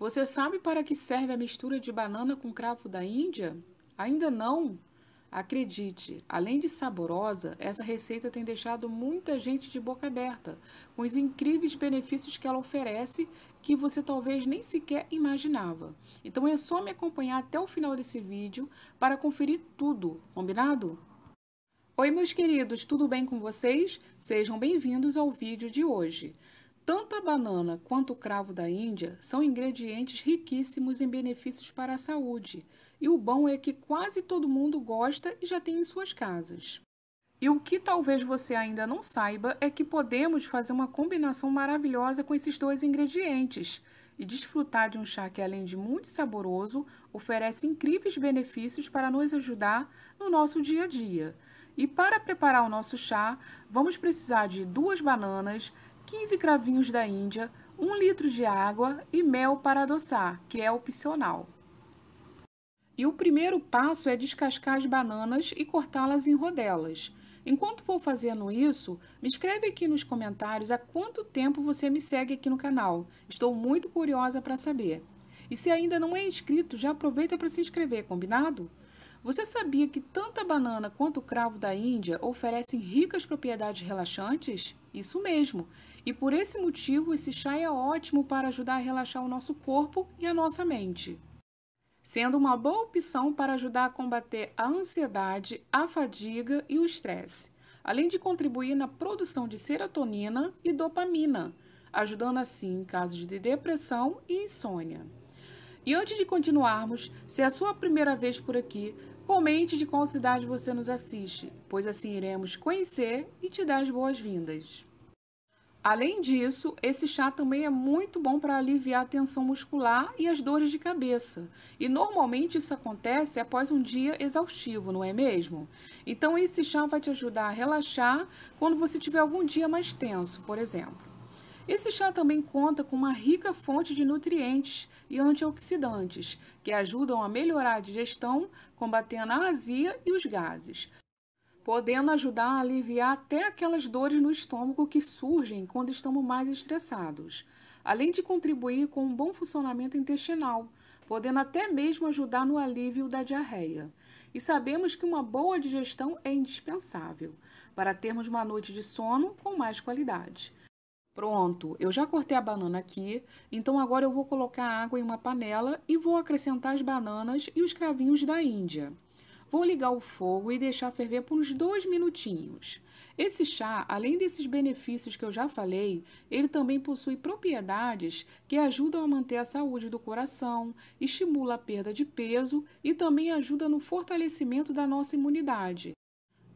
Você sabe para que serve a mistura de banana com cravo da Índia? Ainda não? Acredite, além de saborosa, essa receita tem deixado muita gente de boca aberta, com os incríveis benefícios que ela oferece que você talvez nem sequer imaginava. Então é só me acompanhar até o final desse vídeo para conferir tudo, combinado? Oi, meus queridos, tudo bem com vocês? Sejam bem-vindos ao vídeo de hoje. Tanto a banana quanto o cravo da Índia são ingredientes riquíssimos em benefícios para a saúde, e o bom é que quase todo mundo gosta e já tem em suas casas. E o que talvez você ainda não saiba é que podemos fazer uma combinação maravilhosa com esses dois ingredientes e desfrutar de um chá que, além de muito saboroso, oferece incríveis benefícios para nos ajudar no nosso dia a dia. E para preparar o nosso chá, vamos precisar de duas bananas, 15 cravinhos da Índia, 1 litro de água e mel para adoçar, que é opcional. E o primeiro passo é descascar as bananas e cortá-las em rodelas. Enquanto vou fazendo isso, me escreve aqui nos comentários há quanto tempo você me segue aqui no canal. Estou muito curiosa para saber. E se ainda não é inscrito, já aproveita para se inscrever, combinado? Você sabia que tanto a banana quanto o cravo da Índia oferecem ricas propriedades relaxantes? Isso mesmo. E por esse motivo, esse chá é ótimo para ajudar a relaxar o nosso corpo e a nossa mente. Sendo uma boa opção para ajudar a combater a ansiedade, a fadiga e o estresse, além de contribuir na produção de serotonina e dopamina, ajudando assim em casos de depressão e insônia. E antes de continuarmos, se é a sua primeira vez por aqui, comente de qual cidade você nos assiste, pois assim iremos conhecer e te dar as boas-vindas. Além disso, esse chá também é muito bom para aliviar a tensão muscular e as dores de cabeça. E normalmente isso acontece após um dia exaustivo, não é mesmo? Então esse chá vai te ajudar a relaxar quando você tiver algum dia mais tenso, por exemplo. Esse chá também conta com uma rica fonte de nutrientes e antioxidantes, que ajudam a melhorar a digestão, combatendo a azia e os gases, podendo ajudar a aliviar até aquelas dores no estômago que surgem quando estamos mais estressados, além de contribuir com um bom funcionamento intestinal, podendo até mesmo ajudar no alívio da diarreia. E sabemos que uma boa digestão é indispensável para termos uma noite de sono com mais qualidade. Pronto, eu já cortei a banana aqui, então agora eu vou colocar a água em uma panela e vou acrescentar as bananas e os cravinhos da Índia. Vou ligar o fogo e deixar ferver por uns dois minutinhos. Esse chá, além desses benefícios que eu já falei, ele também possui propriedades que ajudam a manter a saúde do coração, estimula a perda de peso e também ajuda no fortalecimento da nossa imunidade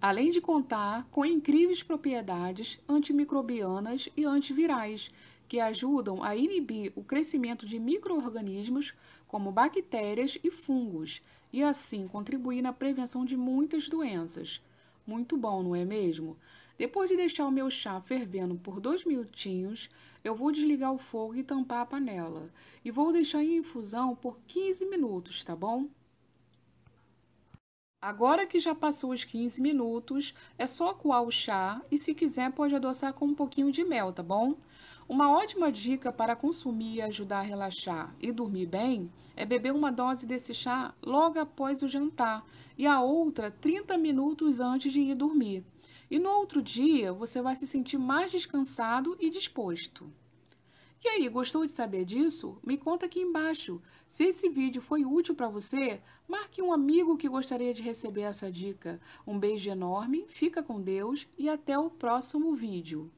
além de contar com incríveis propriedades antimicrobianas e antivirais, que ajudam a inibir o crescimento de microorganismos como bactérias e fungos, e assim contribuir na prevenção de muitas doenças. Muito bom, não é mesmo? Depois de deixar o meu chá fervendo por dois minutinhos, eu vou desligar o fogo e tampar a panela. E vou deixar em infusão por 15 minutos, tá bom? Agora que já passou os 15 minutos, é só coar o chá e se quiser pode adoçar com um pouquinho de mel, tá bom? Uma ótima dica para consumir e ajudar a relaxar e dormir bem é beber uma dose desse chá logo após o jantar e a outra 30 minutos antes de ir dormir. E no outro dia você vai se sentir mais descansado e disposto. E aí, gostou de saber disso? Me conta aqui embaixo. Se esse vídeo foi útil para você, marque um amigo que gostaria de receber essa dica. Um beijo enorme, fica com Deus e até o próximo vídeo.